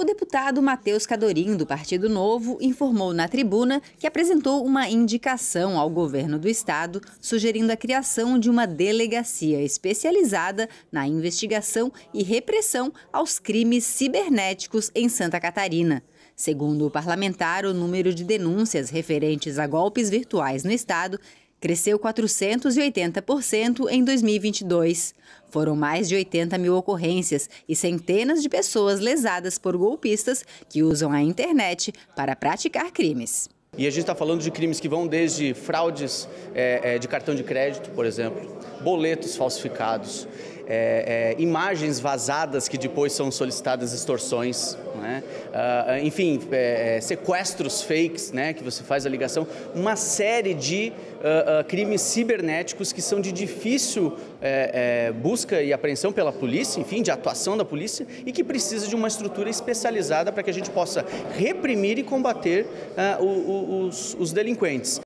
O deputado Matheus Cadorim, do Partido Novo, informou na tribuna que apresentou uma indicação ao governo do estado, sugerindo a criação de uma delegacia especializada na investigação e repressão aos crimes cibernéticos em Santa Catarina. Segundo o parlamentar, o número de denúncias referentes a golpes virtuais no estado cresceu 480% em 2022. Foram mais de 80 mil ocorrências e centenas de pessoas lesadas por golpistas que usam a internet para praticar crimes. E a gente está falando de crimes que vão desde fraudes é, é de cartão de crédito, por exemplo, boletos falsificados, é, é, imagens vazadas que depois são solicitadas extorsões, né? Ah, ah, enfim, é, é, sequestros fakes, né? que você faz a ligação, uma série de ah, crimes cibernéticos que são de difícil é, é, busca e apreensão pela polícia, enfim, de atuação da polícia e que precisa de uma estrutura especializada para que a gente possa reprimir e combater o, o, os, os delinquentes.